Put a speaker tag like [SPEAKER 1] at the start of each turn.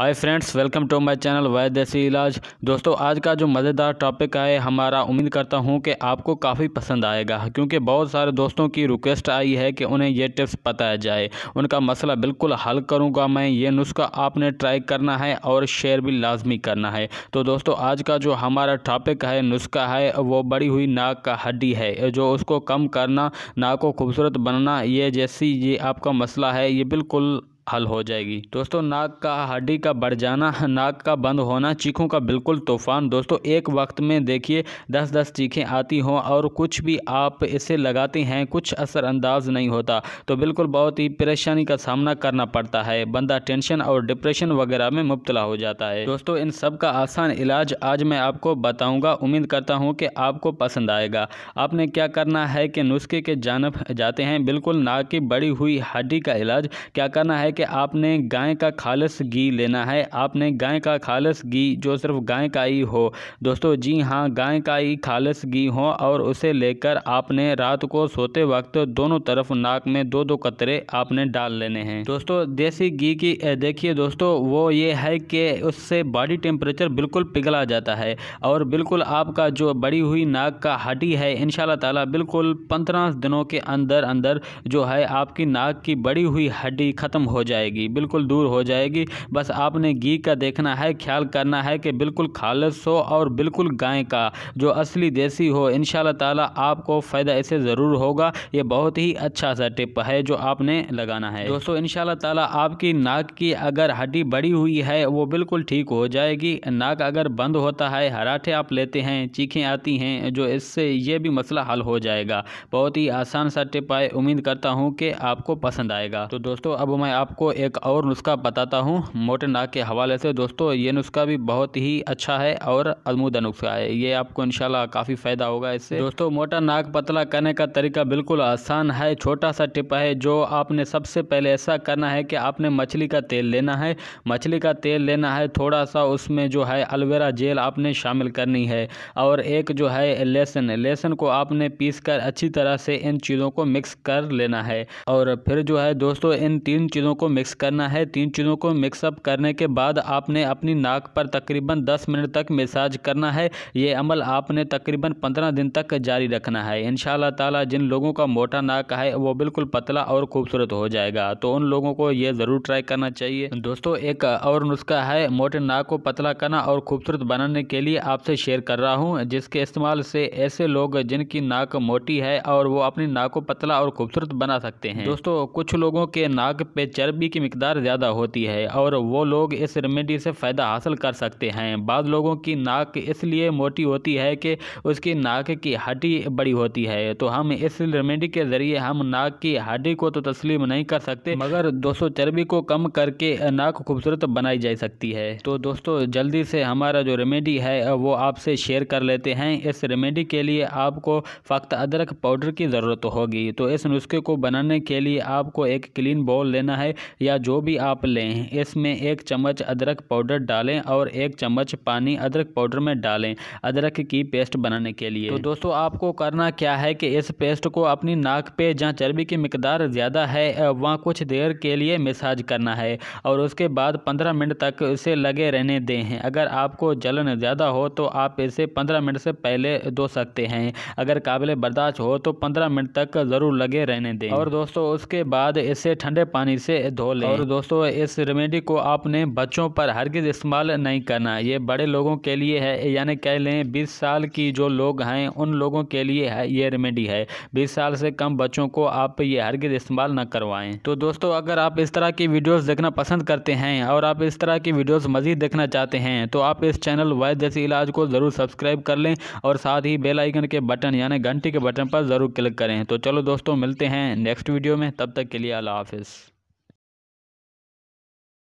[SPEAKER 1] hi friends welcome to my channel Vaidya Desi इलाज दोस्तों आज का जो मज़ेदार टॉपिक है हमारा उम्मीद करता हूं कि आपको काफ़ी पसंद आएगा क्योंकि बहुत सारे दोस्तों की रिक्वेस्ट आई है कि उन्हें ये टिप्स बताया जाए उनका मसला बिल्कुल हल करूंगा मैं ये नुस्खा आपने ट्राई करना है और शेयर भी लाजमी करना है तो दोस्तों आज का जो हमारा टॉपिक है नुस्खा है वो बड़ी हुई नाक का हड्डी है जो उसको कम करना नाक को खूबसूरत बनना ये जैसी ये आपका मसला है ये बिल्कुल हल हो जाएगी दोस्तों नाक का हड्डी का बढ़ जाना नाक का बंद होना चीखों का बिल्कुल तूफान दोस्तों एक वक्त में देखिए दस दस चीखें आती हों और कुछ भी आप इसे लगाते हैं कुछ असरअंदाज नहीं होता तो बिल्कुल बहुत ही परेशानी का सामना करना पड़ता है बंदा टेंशन और डिप्रेशन वगैरह में मुबतला हो जाता है दोस्तों इन सब का आसान इलाज आज मैं आपको बताऊँगा उम्मीद करता हूँ कि आपको पसंद आएगा आपने क्या करना है कि नुस्खे के जानब जाते हैं बिल्कुल नाक की बड़ी हुई हड्डी का इलाज क्या करना है कि आपने गाय का खालस घी लेना है आपने गाय का खालस घी जो सिर्फ गाय का ही हो दोस्तों जी हाँ गाय का ही खालस घी हो और उसे लेकर आपने रात को सोते वक्त दोनों तरफ नाक में दो दो कतरे आपने डाल लेने हैं दोस्तों देसी घी की देखिए दोस्तों वो ये है कि उससे बॉडी टेम्परेचर बिल्कुल पिघला जाता है और बिल्कुल आपका जो बड़ी हुई नाक का हड्डी है इन ताला बिल्कुल पंद्रह दिनों के अंदर अंदर जो है आपकी नाक की बड़ी हुई हड्डी ख़त्म हो जाएगी बिल्कुल दूर हो जाएगी बस आपने घी का देखना है ख्याल करना है कि बिल्कुल खालस हो और बिल्कुल गाय का जो असली देसी हो इन ताला आपको फ़ायदा इसे ज़रूर होगा ये बहुत ही अच्छा सा टिप है जो आपने लगाना है दोस्तों इन ताला आपकी नाक की अगर हड्डी बड़ी हुई है वो बिल्कुल ठीक हो जाएगी नाक अगर बंद होता है हराठे आप लेते हैं चीखें आती हैं जो इससे ये भी मसला हल हो जाएगा बहुत ही आसान सा टिप आए उम्मीद करता हूँ कि आपको पसंद आएगा तो दोस्तों अब मैं आप आपको एक और नुस्खा बताता हूँ मोटे नाक के हवाले से दोस्तों ये नुस्खा भी बहुत ही अच्छा है और आजमूदा नुस्खा है ये आपको इनशाला काफ़ी फ़ायदा होगा इससे दोस्तों मोटा नाक पतला करने का तरीका बिल्कुल आसान है छोटा सा टिप है जो आपने सबसे पहले ऐसा करना है कि आपने मछली का तेल लेना है मछली का तेल लेना है थोड़ा सा उसमें जो है अलवेरा जेल आपने शामिल करनी है और एक जो है लहसन लहसन को आपने पीस कर अच्छी तरह से इन चीज़ों को मिक्स कर लेना है और फिर जो है दोस्तों इन तीन चीज़ों को मिक्स करना है तीन चीज़ों को मिक्सअप करने के बाद आपने अपनी नाक पर तकरीबन दस मिनट तक मसाज करना है ये अमल आपने तकरीबन पंद्रह दिन तक जारी रखना है इन ताला जिन लोगों का मोटा नाक है वो बिल्कुल पतला और खूबसूरत हो जाएगा तो उन लोगों को ये ज़रूर ट्राई करना चाहिए दोस्तों एक और नुस्खा है मोटे नाक को पतला करना और खूबसूरत बनाने के लिए आपसे शेयर कर रहा हूँ जिसके इस्तेमाल से ऐसे लोग जिनकी नाक मोटी है और वो अपनी नाक को पतला और खूबसूरत बना सकते हैं दोस्तों कुछ लोगों के नाक पे चर्बी चर्बी की मकदार ज़्यादा होती है और वो लोग इस रेमेडी से फ़ायदा हासिल कर सकते हैं बाद लोगों की नाक इसलिए मोटी होती है कि उसकी नाक की हड्डी बड़ी होती है तो हम इस रेमेडी के ज़रिए हम नाक की हड्डी को तो तस्लीम नहीं कर सकते मगर दोस्तों चर्बी को कम करके नाक खूबसूरत बनाई जा सकती है तो दोस्तों जल्दी से हमारा जो रेमेडी है वो आपसे शेयर कर लेते हैं इस रेमेडी के लिए आपको फ़क्त अदरक पाउडर की ज़रूरत होगी तो इस नुस्खे को बनाने के लिए आपको एक क्लीन बॉल लेना है या जो भी आप लें इसमें एक चम्मच अदरक पाउडर डालें और एक चम्मच पानी अदरक पाउडर में डालें अदरक की पेस्ट बनाने के लिए तो दोस्तों आपको करना क्या है कि इस पेस्ट को अपनी नाक पे जहाँ चर्बी की मकदार ज़्यादा है वहाँ कुछ देर के लिए मिसाज करना है और उसके बाद पंद्रह मिनट तक इसे लगे रहने दें अगर आपको जलन ज़्यादा हो तो आप इसे पंद्रह मिनट से पहले धो सकते हैं अगर काबिल बर्दाश्त हो तो पंद्रह मिनट तक ज़रूर लगे रहने दें और दोस्तों उसके बाद इसे ठंडे पानी से धो लें और दोस्तों इस रेमेडी को आपने बच्चों पर हरगिज़ इस्तेमाल नहीं करना ये बड़े लोगों के लिए है यानी कह लें बीस साल की जो लोग हैं उन लोगों के लिए है ये रेमेडी है बीस साल से कम बच्चों को आप ये हरगिज़ इस्तेमाल ना करवाएं तो दोस्तों अगर आप इस तरह की वीडियोज़ देखना पसंद करते हैं और आप इस तरह की वीडियोज़ मज़ीद देखना चाहते हैं तो आप इस चैनल वायद जैसी इलाज को ज़रूर सब्सक्राइब कर लें और साथ ही बेलाइकन के बटन यानी घंटी के बटन पर ज़रूर क्लिक करें तो चलो दोस्तों मिलते हैं नेक्स्ट वीडियो में तब तक के लिए अल्लाह हाफिज़